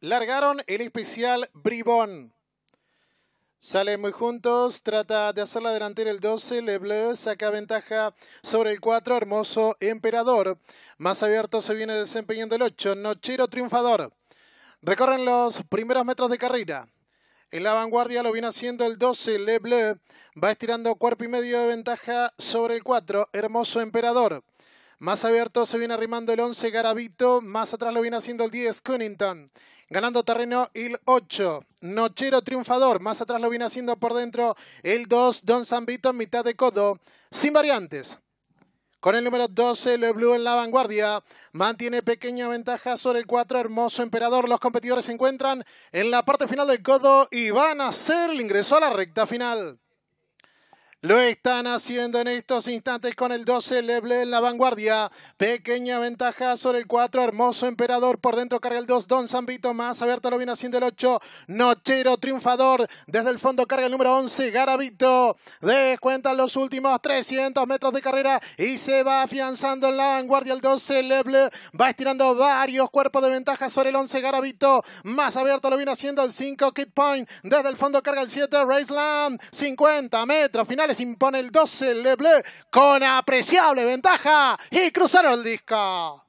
Largaron el especial Bribón. Salen muy juntos, trata de hacer la delantera el 12, Le Bleu saca ventaja sobre el 4, Hermoso Emperador. Más abierto se viene desempeñando el 8, Nochero Triunfador. Recorren los primeros metros de carrera. En la vanguardia lo viene haciendo el 12, Le Bleu. Va estirando cuerpo y medio de ventaja sobre el 4, Hermoso Emperador. Más abierto se viene arrimando el 11 Garabito. Más atrás lo viene haciendo el 10 Cunnington. Ganando terreno el 8. Nochero triunfador. Más atrás lo viene haciendo por dentro el 2 Don Zambito en mitad de codo. Sin variantes. Con el número 12, Le Blue en la vanguardia. Mantiene pequeña ventaja sobre el 4, Hermoso Emperador. Los competidores se encuentran en la parte final del codo y van a hacer el ingreso a la recta final. Lo están haciendo en estos instantes con el 12 Leble en la vanguardia. Pequeña ventaja sobre el 4. Hermoso Emperador por dentro carga el 2. Don Zambito más abierto lo viene haciendo el 8. Nochero triunfador. Desde el fondo carga el número 11. garabito Descuentan los últimos 300 metros de carrera y se va afianzando en la vanguardia el 12 Leble. Va estirando varios cuerpos de ventaja sobre el 11 garabito Más abierto lo viene haciendo el 5 Kid Point. Desde el fondo carga el 7 Raceland. 50 metros finales impone el 12 Le con apreciable ventaja y cruzaron el disco.